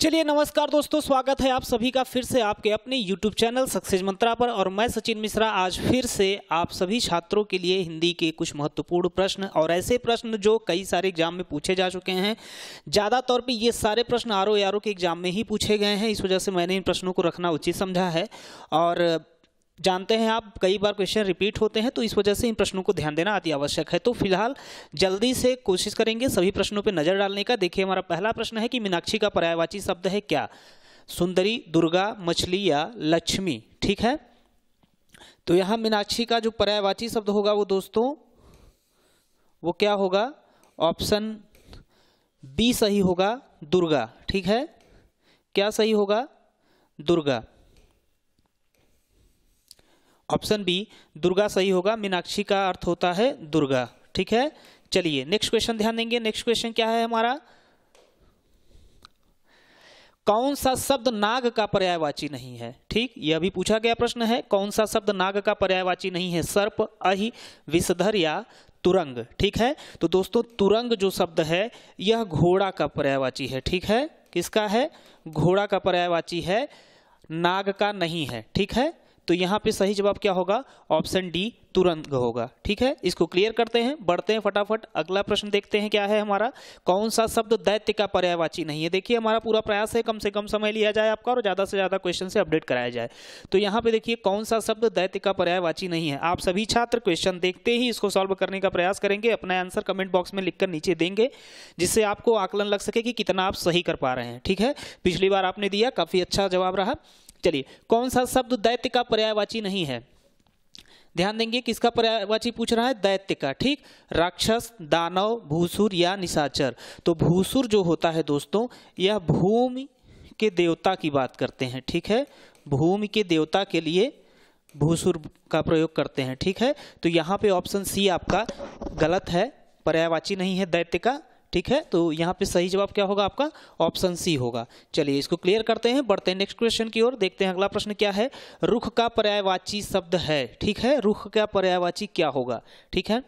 चलिए नमस्कार दोस्तों स्वागत है आप सभी का फिर से आपके अपने YouTube चैनल सक्सेस मंत्रा पर और मैं सचिन मिश्रा आज फिर से आप सभी छात्रों के लिए हिंदी के कुछ महत्वपूर्ण प्रश्न और ऐसे प्रश्न जो कई सारे एग्जाम में पूछे जा चुके हैं ज़्यादातर पे ये सारे प्रश्न आर ओ के एग्जाम में ही पूछे गए हैं इस वजह से मैंने इन प्रश्नों को रखना उचित समझा है और जानते हैं आप कई बार क्वेश्चन रिपीट होते हैं तो इस वजह से इन प्रश्नों को ध्यान देना अति आवश्यक है तो फिलहाल जल्दी से कोशिश करेंगे सभी प्रश्नों पर नजर डालने का देखिए हमारा पहला प्रश्न है कि मीनाक्षी का पर्यायवाची शब्द है क्या सुंदरी दुर्गा मछली या लक्ष्मी ठीक है तो यहाँ मीनाक्षी का जो पर्यायवाची शब्द होगा वो दोस्तों वो क्या होगा ऑप्शन बी सही होगा दुर्गा ठीक है क्या सही होगा दुर्गा ऑप्शन बी दुर्गा सही होगा मीनाक्षी का अर्थ होता है दुर्गा ठीक है चलिए नेक्स्ट क्वेश्चन ध्यान देंगे नेक्स्ट क्वेश्चन क्या है हमारा कौन सा शब्द नाग का पर्यायवाची नहीं है ठीक यह भी पूछा गया प्रश्न है कौन सा शब्द नाग का पर्यायवाची नहीं है सर्प अहि विषधर या तुरंग ठीक है तो दोस्तों तुरंग जो शब्द है यह घोड़ा का पर्यायवाची है ठीक है किसका है घोड़ा का पर्यायवाची है नाग का नहीं है ठीक है तो यहाँ पे सही जवाब क्या होगा ऑप्शन डी तुरंत होगा ठीक है इसको क्लियर करते हैं बढ़ते हैं फटाफट अगला प्रश्न देखते हैं क्या है हमारा कौन सा शब्द दैत्य का पर्यायवाची नहीं है देखिए हमारा पूरा प्रयास है कम से कम समय लिया जाए आपका और ज़्यादा से ज़्यादा क्वेश्चन से अपडेट कराया जाए तो यहाँ पे देखिए कौन सा शब्द दैत्य का पर्यायवाची नहीं है आप सभी छात्र क्वेश्चन देखते ही इसको सॉल्व करने का प्रयास करेंगे अपना आंसर कमेंट बॉक्स में लिखकर नीचे देंगे जिससे आपको आकलन लग सके कि कितना आप सही कर पा रहे हैं ठीक है पिछली बार आपने दिया काफ़ी अच्छा जवाब रहा चलिए कौन सा शब्द दैत्य का पर्यायवाची नहीं है ध्यान देंगे किसका पर्यायवाची पूछ रहा है दैत्य का ठीक राक्षस दानव भूसुर या निशाचर तो भूसुर जो होता है दोस्तों यह भूमि के देवता की बात करते हैं ठीक है भूमि के देवता के लिए भूसुर का प्रयोग करते हैं ठीक है तो यहाँ पे ऑप्शन सी आपका गलत है पर्यायवाची नहीं है दैत्य का ठीक है तो यहाँ पे सही जवाब क्या होगा आपका ऑप्शन सी होगा चलिए इसको क्लियर करते हैं बढ़ते हैं नेक्स्ट क्वेश्चन की ओर देखते हैं अगला प्रश्न क्या है रुख का पर्यायवाची शब्द है ठीक है रुख का पर्यायवाची क्या होगा ठीक है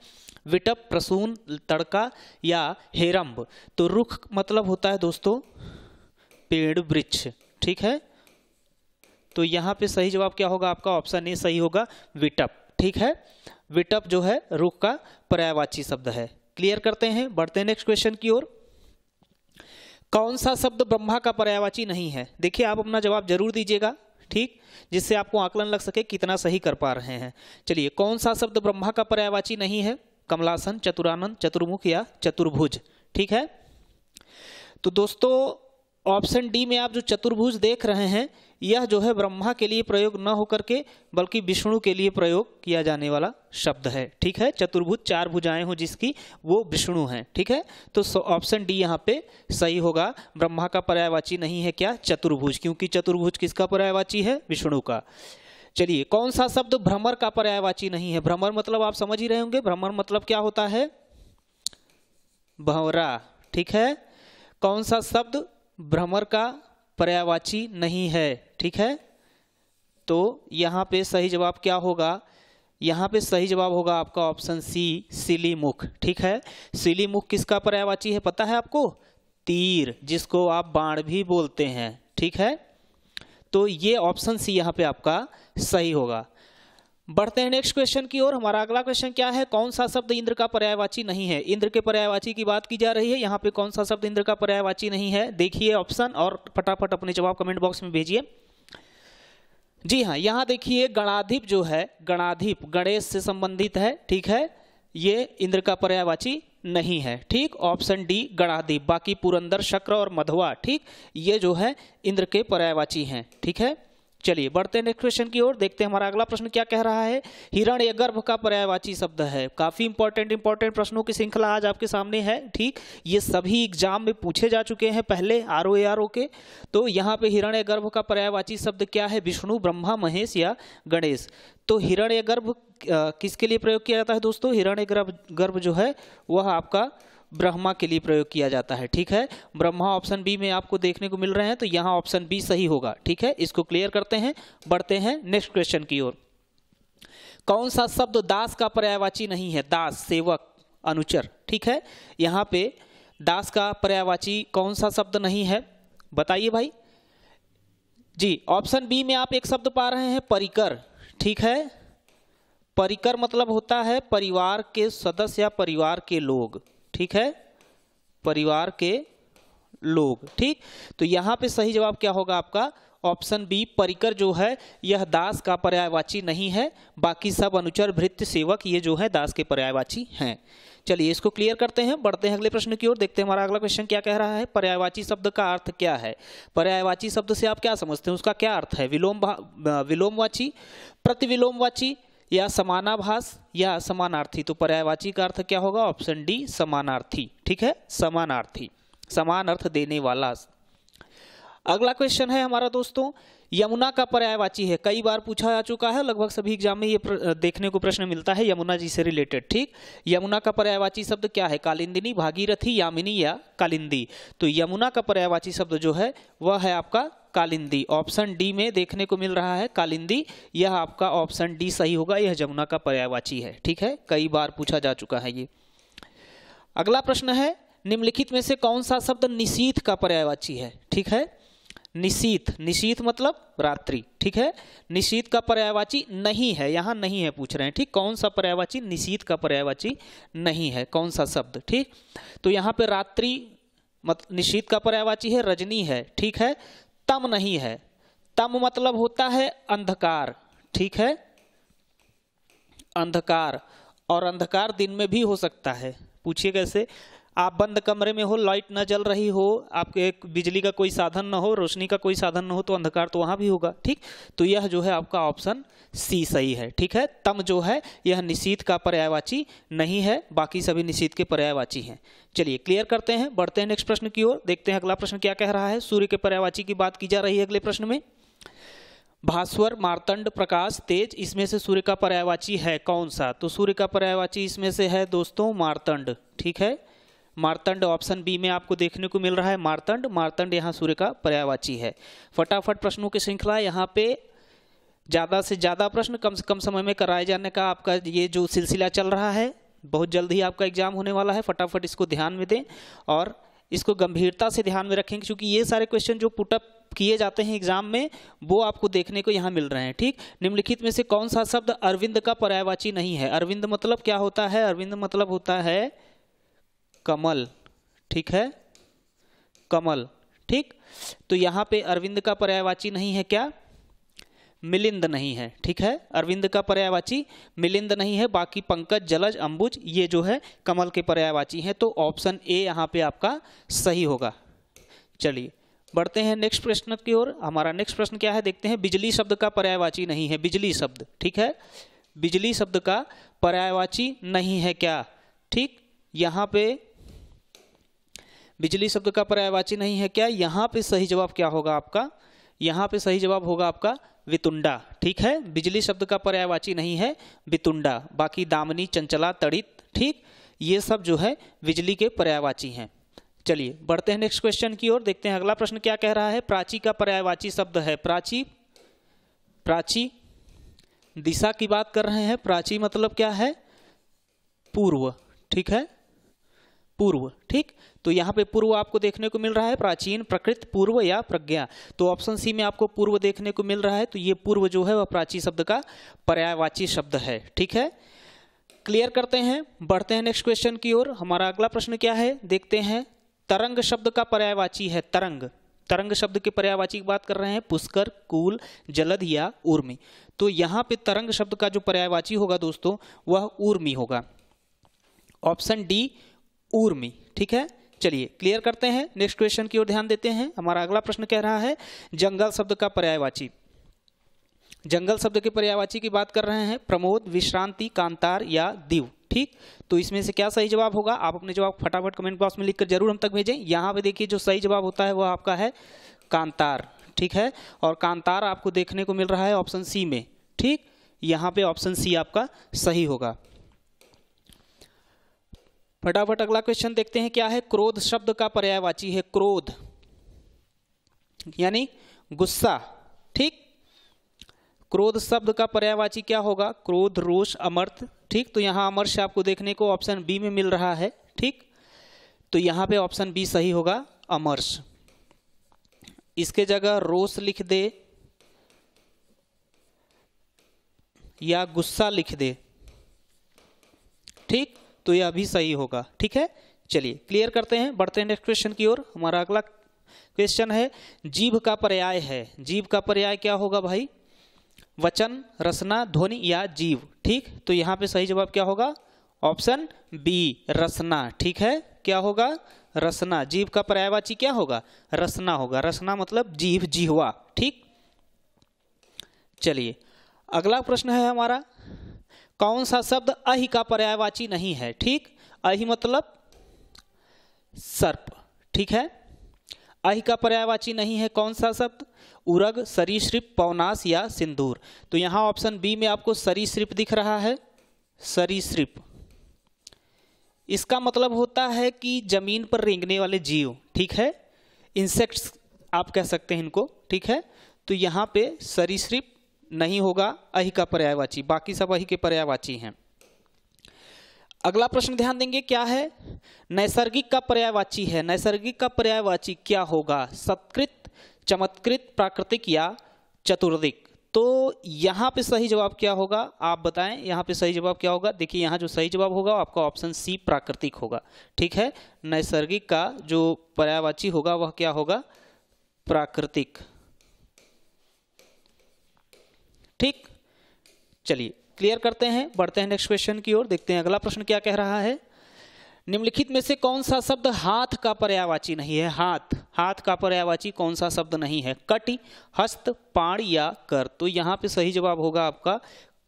विटप प्रसून तड़का या हेरम्ब तो रुख मतलब होता है दोस्तों पेड़ वृक्ष ठीक है तो यहाँ पे सही जवाब क्या होगा आपका ऑप्शन ए सही होगा विटप ठीक है विटप जो है रुख का पर्यायवाची शब्द है क्लियर करते हैं बढ़ते हैं नेक्स्ट क्वेश्चन की ओर कौन सा शब्द ब्रह्मा का पर्यावाची नहीं है देखिए आप अपना जवाब जरूर दीजिएगा ठीक जिससे आपको आकलन लग सके कितना सही कर पा रहे हैं चलिए कौन सा शब्द ब्रह्मा का पर्यावाची नहीं है कमलासन चतुरानंद चतुर्मुख या चतुर्भुज ठीक है तो दोस्तों ऑप्शन डी में आप जो चतुर्भुज देख रहे हैं यह जो है ब्रह्मा के लिए प्रयोग न होकर के बल्कि विष्णु के लिए प्रयोग किया जाने वाला शब्द है ठीक है चतुर्भुज चार भुजाएं हो जिसकी वो विष्णु हैं ठीक है तो ऑप्शन डी यहाँ पे सही होगा ब्रह्मा का पर्यायवाची नहीं है क्या चतुर्भुज क्योंकि चतुर्भुज किसका पर्यायवाची है विष्णु का चलिए कौन सा शब्द भ्रमर का पर्यायवाची नहीं है भ्रमर मतलब आप समझ ही रहे होंगे भ्रमर मतलब क्या होता है भंवरा ठीक है कौन सा शब्द भ्रमर का पर्यावाची नहीं है ठीक है तो यहाँ पे सही जवाब क्या होगा यहाँ पे सही जवाब होगा आपका ऑप्शन सी सिली मुख ठीक है सिली मुख किसका पर्यावाची है पता है आपको तीर जिसको आप बाण भी बोलते हैं ठीक है तो ये ऑप्शन सी यहाँ पे आपका सही होगा बढ़ते हैं नेक्स्ट क्वेश्चन की ओर हमारा अगला क्वेश्चन क्या है कौन सा शब्द इंद्र का पर्यायवाची नहीं है इंद्र के पर्यायवाची की बात की जा रही है यहाँ पे कौन सा शब्द इंद्र का पर्यायवाची नहीं है देखिए ऑप्शन और फटाफट अपने जवाब कमेंट बॉक्स में भेजिए जी हाँ यहाँ देखिए गणाधिप जो है गणाधिप गणेश से संबंधित है ठीक है ये इंद्र का पर्यायवाची नहीं है ठीक ऑप्शन डी गणाधिप बाकी पुरंदर शक्र और मधुआ ठीक ये जो है इंद्र के पर्यायवाची हैं ठीक है चलिए बढ़ते हैं नेक्स्ट क्वेश्चन की ओर देखते हैं हमारा अगला प्रश्न क्या कह रहा है हिरण या गर्भ का पर्यायवाची शब्द है काफी इंपॉर्टेंट इंपॉर्टेंट प्रश्नों की श्रृंखला आज आपके सामने है ठीक ये सभी एग्जाम में पूछे जा चुके हैं पहले आर ओ आर ओ के तो यहाँ पे हिरण या गर्भ का पर्यायवाची शब्द क्या है विष्णु ब्रह्मा महेश या गणेश तो हिरण या गर्भ किसके लिए प्रयोग किया जाता है दोस्तों हिरण गर्भ गर्भ जो है वह आपका ब्रह्मा के लिए प्रयोग किया जाता है ठीक है ब्रह्मा ऑप्शन बी में आपको देखने को मिल रहे हैं तो यहाँ ऑप्शन बी सही होगा ठीक है इसको क्लियर करते हैं बढ़ते हैं नेक्स्ट क्वेश्चन की ओर कौन सा शब्द दास का पर्यायवाची नहीं है दास सेवक अनुचर ठीक है यहाँ पे दास का पर्यायवाची कौन सा शब्द नहीं है बताइए भाई जी ऑप्शन बी में आप एक शब्द पा रहे हैं परिकर ठीक है परिकर मतलब होता है परिवार के सदस्य या परिवार के लोग ठीक है परिवार के लोग ठीक तो यहां पे सही जवाब क्या होगा आपका ऑप्शन बी परिकर जो है यह दास का पर्यायवाची नहीं है बाकी सब अनुचर भृत्य सेवक ये जो है दास के पर्यायवाची हैं चलिए इसको क्लियर करते हैं बढ़ते हैं अगले प्रश्न की ओर देखते हैं हमारा अगला क्वेश्चन क्या कह रहा है पर्यायवाची शब्द का अर्थ क्या है पर्यायवाची शब्द से आप क्या समझते हैं उसका क्या अर्थ है विलोम विलोमवाची प्रतिविलोमवाची या समानाभास या समानार्थी तो पर्यायवाची का अर्थ क्या होगा ऑप्शन डी समानार्थी ठीक है समानार्थी समान अर्थ देने वाला अगला क्वेश्चन है हमारा दोस्तों यमुना का पर्यायवाची है कई बार पूछा जा चुका है लगभग सभी एग्जाम में ये देखने को प्रश्न मिलता है यमुना जी से रिलेटेड ठीक यमुना का पर्यायवाची शब्द क्या है कालिंदिनी भागीरथी यामिनी या कालिंदी तो यमुना का पर्यायवाची शब्द जो है वह है आपका कालिंदी ऑप्शन डी में देखने को मिल रहा है कालिंदी यह आपका ऑप्शन डी सही होगा यह यमुना का पर्यायवाची है ठीक है कई बार पूछा जा चुका है ये अगला प्रश्न है निम्नलिखित में से कौन सा शब्द निशीत का पर्यायवाची है ठीक है निशीत निशीत मतलब रात्रि ठीक है निशीत का पर्यायवाची नहीं है यहाँ नहीं है पूछ रहे हैं ठीक कौन सा पर्यायवाची निशीत का पर्यायवाची नहीं है कौन सा शब्द ठीक तो यहाँ पे रात्रि मत निशीत का पर्यायवाची है रजनी है ठीक है तम नहीं है तम मतलब होता है अंधकार ठीक है अंधकार और अंधकार दिन में भी हो सकता है पूछिए कैसे आप बंद कमरे में हो लाइट ना जल रही हो आपके बिजली का कोई साधन ना हो रोशनी का कोई साधन ना हो तो अंधकार तो वहाँ भी होगा ठीक तो यह जो है आपका ऑप्शन सी सही है ठीक है तम जो है यह निशीत का पर्यायवाची नहीं है बाकी सभी निशीत के पर्यायवाची हैं चलिए क्लियर करते हैं बढ़ते हैं नेक्स्ट प्रश्न की ओर देखते हैं अगला प्रश्न क्या कह रहा है सूर्य के पर्यायवाची की बात की जा रही है अगले प्रश्न में भास्वर मारतंड प्रकाश तेज इसमें से सूर्य का पर्यायवाची है कौन सा तो सूर्य का पर्यायवाची इसमें से है दोस्तों मारतंड ठीक है मारतंड ऑप्शन बी में आपको देखने को मिल रहा है मारतंड मारतंड यहाँ सूर्य का पर्यावाची है फटाफट प्रश्नों की श्रृंखला यहाँ पे ज़्यादा से ज़्यादा प्रश्न कम से कम समय में कराए जाने का आपका ये जो सिलसिला चल रहा है बहुत जल्द ही आपका एग्जाम होने वाला है फटाफट इसको ध्यान में दें और इसको गंभीरता से ध्यान में रखें क्योंकि ये सारे क्वेश्चन जो पुटअप किए जाते हैं एग्जाम में वो आपको देखने को यहाँ मिल रहे हैं ठीक निम्नलिखित में से कौन सा शब्द अरविंद का पर्यायवाची नहीं है अरविंद मतलब क्या होता है अरविंद मतलब होता है कमल ठीक है कमल ठीक तो यहाँ पे अरविंद का पर्यायवाची नहीं है क्या मिलिंद नहीं है ठीक है अरविंद का पर्यायवाची मिलिंद नहीं है बाकी पंकज जलज अंबुज ये जो है कमल के पर्यायवाची हैं तो ऑप्शन ए यहाँ पे आपका सही होगा चलिए बढ़ते हैं नेक्स्ट प्रश्न की ओर हमारा नेक्स्ट प्रश्न क्या है देखते हैं बिजली शब्द का पर्यायवाची नहीं है बिजली शब्द ठीक है बिजली शब्द का पर्यायवाची नहीं है क्या ठीक यहाँ पे बिजली शब्द का पर्यायवाची नहीं है क्या यहाँ पे सही जवाब क्या होगा आपका यहाँ पे सही जवाब होगा आपका वितुंडा ठीक है बिजली शब्द का पर्यायवाची नहीं है वितुंडा बाकी दामनी चंचला तड़ित ठीक ये सब जो है बिजली के पर्यायवाची हैं चलिए बढ़ते हैं नेक्स्ट क्वेश्चन की ओर देखते हैं अगला प्रश्न क्या कह रहा है प्राची का पर्यायवाची शब्द है प्राची प्राची दिशा की बात कर रहे हैं प्राची मतलब क्या है पूर्व ठीक है पूर्व ठीक तो यहाँ पे पूर्व आपको देखने को मिल रहा है प्राचीन प्रकृत पूर्व या प्रज्ञा तो ऑप्शन सी में आपको पूर्व देखने को मिल रहा है तो ये पूर्व जो है वह प्राची शब्द का पर्यायवाची शब्द है ठीक है क्लियर करते हैं बढ़ते हैं नेक्स्ट क्वेश्चन की ओर हमारा अगला प्रश्न क्या है देखते हैं तरंग शब्द का पर्यायवाची है तरंग तरंग शब्द के पर्यायवाची की बात कर रहे हैं पुष्कर कूल जलद या उर्मी तो यहाँ पे तरंग शब्द का जो पर्यायवाची होगा दोस्तों वह उर्मी होगा ऑप्शन डी उर्मी ठीक है चलिए क्लियर करते हैं नेक्स्ट क्वेश्चन की ओर ध्यान देते हैं हमारा अगला प्रश्न कह रहा है जंगल शब्द का पर्यायवाची जंगल शब्द के पर्यायवाची की बात कर रहे हैं प्रमोद विश्रांति कांतार या दीव ठीक तो इसमें से क्या सही जवाब होगा आप अपने जवाब फटाफट कमेंट बॉक्स में लिखकर जरूर हम तक भेजें यहाँ पे देखिए जो सही जवाब होता है वह आपका है कांतार ठीक है और कांतार आपको देखने को मिल रहा है ऑप्शन सी में ठीक यहाँ पे ऑप्शन सी आपका सही होगा फटाफट अगला क्वेश्चन देखते हैं क्या है क्रोध शब्द का पर्यायवाची है क्रोध यानी गुस्सा ठीक क्रोध शब्द का पर्यायवाची क्या होगा क्रोध रोष अमर्थ ठीक तो यहां अमर्श आपको देखने को ऑप्शन बी में मिल रहा है ठीक तो यहां पे ऑप्शन बी सही होगा अमर्श इसके जगह रोष लिख दे या गुस्सा लिख दे ठीक तो यह अभी सही होगा ठीक है चलिए क्लियर करते हैं बढ़ते हैं नेक्स्ट क्वेश्चन की ओर हमारा अगला क्वेश्चन है जीव का पर्याय है जीव का पर्याय क्या होगा भाई वचन रसना ध्वनि या जीव ठीक तो यहाँ पे सही जवाब क्या होगा ऑप्शन बी रसना ठीक है क्या होगा रसना जीव का पर्यायवाची क्या होगा रसना होगा रसना मतलब जीव जीवा ठीक चलिए अगला प्रश्न है हमारा कौन सा शब्द अहि का पर्यायवाची नहीं है ठीक अहि मतलब सर्प ठीक है अहि का पर्यायवाची नहीं है कौन सा शब्द उरग सरीसृप पौनास या सिंदूर तो यहां ऑप्शन बी में आपको सरीसृप दिख रहा है सरीसृप इसका मतलब होता है कि जमीन पर रेंगने वाले जीव ठीक है इंसेक्ट्स आप कह सकते हैं इनको ठीक है तो यहां पे सरीसृप नहीं होगा अहि का पर्यायवाची बाकी सब अहि के पर्यायवाची हैं अगला प्रश्न ध्यान देंगे क्या है नैसर्गिक का पर्यायवाची है नैसर्गिक का पर्यायवाची क्या होगा सत्कृत चमत्कृत प्राकृतिक या चतुर्दिक तो यहाँ पे सही जवाब क्या होगा आप बताएं यहाँ पे सही जवाब क्या होगा देखिए यहाँ जो सही जवाब होगा आपका ऑप्शन सी प्राकृतिक होगा ठीक है नैसर्गिक का जो पर्यायवाची होगा वह क्या होगा प्राकृतिक ठीक चलिए क्लियर करते हैं बढ़ते हैं नेक्स्ट क्वेश्चन की ओर देखते हैं अगला प्रश्न क्या कह रहा है निम्नलिखित में से कौन सा शब्द हाथ का पर्यावाची नहीं है हाथ हाथ का पर्यावाची कौन सा शब्द नहीं है कटी हस्त पाण या कर तो यहाँ पे सही जवाब होगा आपका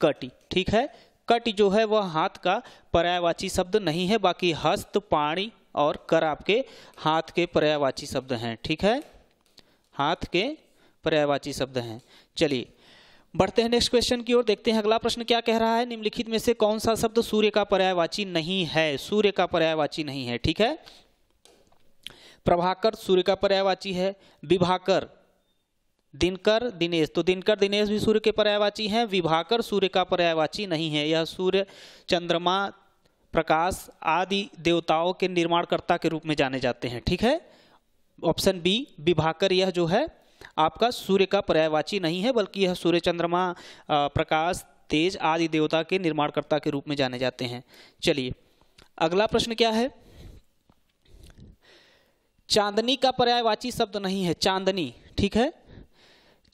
कटी ठीक है कट जो है वह हाथ का पर्यावाची शब्द नहीं है बाकी हस्त पाणी और कर आपके हाथ के पर्यावाची शब्द हैं ठीक है हाथ के पर्यावाची शब्द हैं चलिए बढ़ते हैं नेक्स्ट क्वेश्चन की ओर देखते हैं अगला प्रश्न क्या कह रहा है निम्नलिखित में से कौन सा शब्द सूर्य का पर्यायवाची नहीं है सूर्य का पर्यायवाची नहीं है ठीक है प्रभाकर सूर्य का पर्यायवाची है विभाकर दिनकर दिनेश तो दिनकर दिनेश भी सूर्य के पर्यायवाची हैं विभाकर सूर्य का पर्यायवाची नहीं है यह सूर्य चंद्रमा प्रकाश आदि देवताओं के निर्माणकर्ता के रूप में जाने जाते हैं ठीक है ऑप्शन बी विभाकर यह जो है आपका सूर्य का पर्यायवाची नहीं है बल्कि यह सूर्य चंद्रमा प्रकाश तेज आदि देवता के निर्माणकर्ता के रूप में जाने जाते हैं चलिए अगला प्रश्न क्या है चांदनी का पर्यायवाची शब्द नहीं है चांदनी ठीक है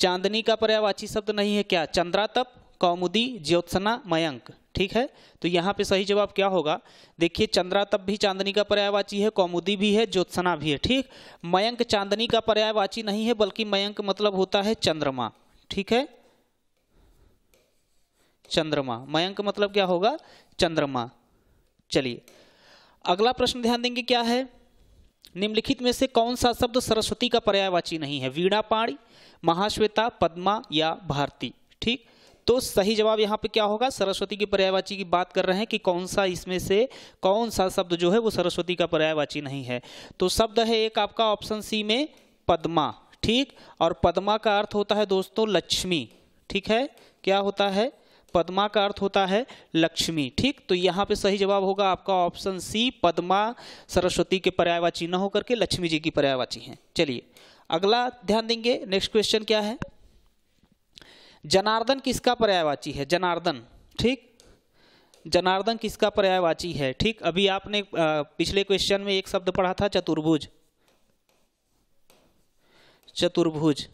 चांदनी का पर्यायवाची शब्द नहीं है क्या चंद्रातप कौमुदी ज्योत्सना मयंक ठीक है तो यहाँ पे सही जवाब क्या होगा देखिए चंद्रा तब भी चांदनी का पर्यायवाची है कौमुदी भी है ज्योत्सना भी है ठीक मयंक चांदनी का पर्यायवाची नहीं है बल्कि मयंक मतलब होता है चंद्रमा ठीक है चंद्रमा मयंक मतलब क्या होगा चंद्रमा चलिए अगला प्रश्न ध्यान देंगे क्या है निम्नलिखित में से कौन सा शब्द सरस्वती का पर्यायवाची नहीं है वीणा पाणी महाश्वेता पद्मा या भारती ठीक तो सही जवाब यहाँ पे क्या होगा सरस्वती की पर्यायवाची की बात कर रहे हैं कि कौन सा इसमें से कौन सा शब्द जो है वो सरस्वती का पर्यायवाची नहीं है तो शब्द है एक आपका ऑप्शन सी में पद्मा ठीक और पद्मा का अर्थ होता है दोस्तों लक्ष्मी ठीक है क्या होता है पद्मा का अर्थ होता है लक्ष्मी ठीक तो यहाँ पे सही जवाब होगा आपका ऑप्शन सी पद्मा सरस्वती के पर्यायवाची न होकर के लक्ष्मी जी की पर्यायवाची हैं चलिए अगला ध्यान देंगे नेक्स्ट क्वेश्चन क्या है जनार्दन किसका पर्यायवाची है जनार्दन ठीक जनार्दन किसका पर्यायवाची है ठीक अभी आपने पिछले क्वेश्चन में एक शब्द पढ़ा था चतुर्भुज चतुर्भुज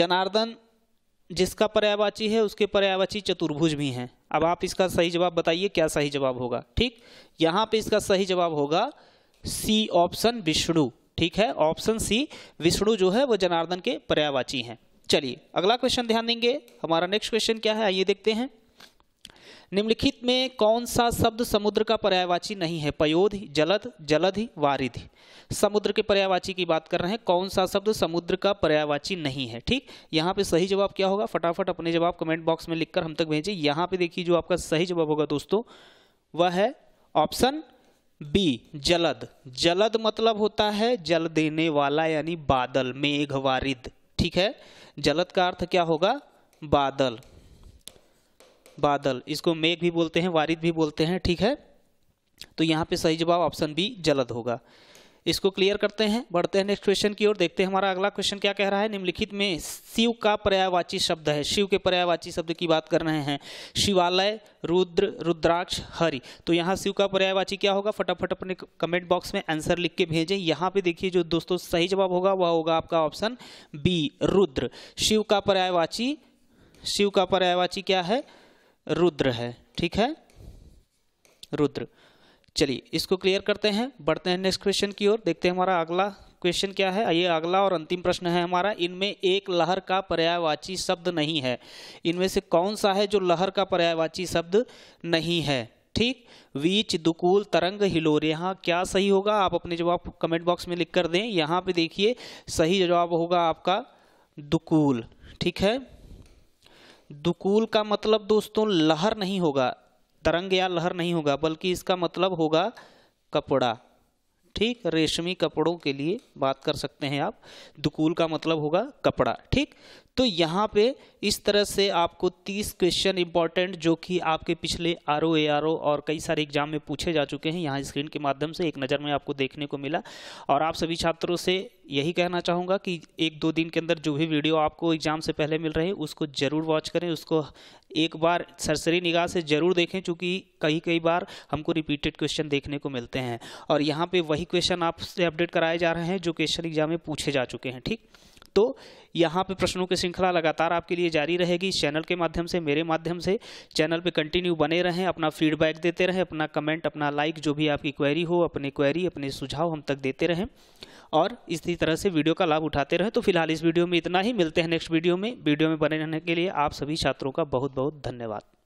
जनार्दन जिसका पर्यायवाची है उसके पर्यायवाची चतुर्भुज भी हैं अब आप इसका सही जवाब बताइए क्या सही जवाब होगा ठीक यहाँ पे इसका सही जवाब होगा सी ऑप्शन विष्णु ठीक है ऑप्शन सी विष्णु जो है वो जनार्दन के पर्यायवाची हैं चलिए अगला क्वेश्चन ध्यान देंगे हमारा नेक्स्ट क्वेश्चन क्या है आइए देखते हैं निम्नलिखित में कौन सा शब्द समुद्र का पर्यायवाची नहीं है पयोधि जलद जलधि वारिधि समुद्र के पर्यायवाची की बात कर रहे हैं कौन सा शब्द समुद्र का पर्यायवाची नहीं है ठीक यहाँ पे सही जवाब क्या होगा फटाफट अपने जवाब कमेंट बॉक्स में लिखकर हम तक भेजें यहाँ पे देखिए जो आपका सही जवाब होगा दोस्तों वह है ऑप्शन बी जलद जलद मतलब होता है जल देने वाला यानी बादल मेघ वारिद ठीक है जलद का अर्थ क्या होगा बादल बादल इसको मेघ भी बोलते हैं वारिद भी बोलते हैं ठीक है तो यहाँ पे सही जवाब ऑप्शन बी जलद होगा इसको क्लियर करते हैं बढ़ते हैं नेक्स्ट क्वेश्चन की ओर देखते हैं हमारा अगला क्वेश्चन क्या कह रहा है निम्नलिखित में शिव का पर्यायवाची शब्द है शिव के पर्यायवाची शब्द की बात कर रहे हैं शिवालय रुद्र रुद्राक्ष हरि तो यहाँ शिव का पर्यायवाची क्या होगा फटाफट अपने कमेंट बॉक्स में आंसर लिख के भेजें यहाँ पे देखिए जो दोस्तों सही जवाब होगा वह होगा आपका ऑप्शन बी रुद्र शिव का पर्यायवाची शिव का पर्यायवाची क्या है रुद्र है ठीक है रुद्र चलिए इसको क्लियर करते हैं बढ़ते हैं नेक्स्ट क्वेश्चन की ओर देखते हैं हमारा अगला क्वेश्चन क्या है ये अगला और अंतिम प्रश्न है हमारा इनमें एक लहर का पर्यायवाची शब्द नहीं है इनमें से कौन सा है जो लहर का पर्यायवाची शब्द नहीं है ठीक वीच दुकूल तरंग हिलोर यहाँ क्या सही होगा आप अपने जवाब कमेंट बॉक्स में लिख कर दें यहाँ पे देखिए सही जवाब होगा आपका दुकूल ठीक है दुकूल का मतलब दोस्तों लहर नहीं होगा तरंग या लहर नहीं होगा बल्कि इसका मतलब होगा कपड़ा ठीक रेशमी कपड़ों के लिए बात कर सकते हैं आप दुकूल का मतलब होगा कपड़ा ठीक तो यहाँ पे इस तरह से आपको 30 क्वेश्चन इंपॉर्टेंट जो कि आपके पिछले आर ओ और कई सारे एग्जाम में पूछे जा चुके हैं यहाँ स्क्रीन के माध्यम से एक नज़र में आपको देखने को मिला और आप सभी छात्रों से यही कहना चाहूँगा कि एक दो दिन के अंदर जो भी वीडियो आपको एग्जाम से पहले मिल रहे हैं उसको ज़रूर वॉच करें उसको एक बार सरसरी निगाह से ज़रूर देखें चूँकि कई कई बार हमको रिपीटेड क्वेश्चन देखने को मिलते हैं और यहाँ पर वही क्वेश्चन आपसे अपडेट कराए जा रहे हैं जो क्वेश्चन एग्जाम में पूछे जा चुके हैं ठीक तो यहाँ पे प्रश्नों की श्रृंखला लगातार आपके लिए जारी रहेगी चैनल के माध्यम से मेरे माध्यम से चैनल पे कंटिन्यू बने रहें अपना फीडबैक देते रहें अपना कमेंट अपना लाइक जो भी आपकी क्वेरी हो अपनी क्वेरी अपने सुझाव हम तक देते रहें और इसी तरह से वीडियो का लाभ उठाते रहें तो फिलहाल इस वीडियो में इतना ही मिलते हैं नेक्स्ट वीडियो में वीडियो में बने रहने के लिए आप सभी छात्रों का बहुत बहुत धन्यवाद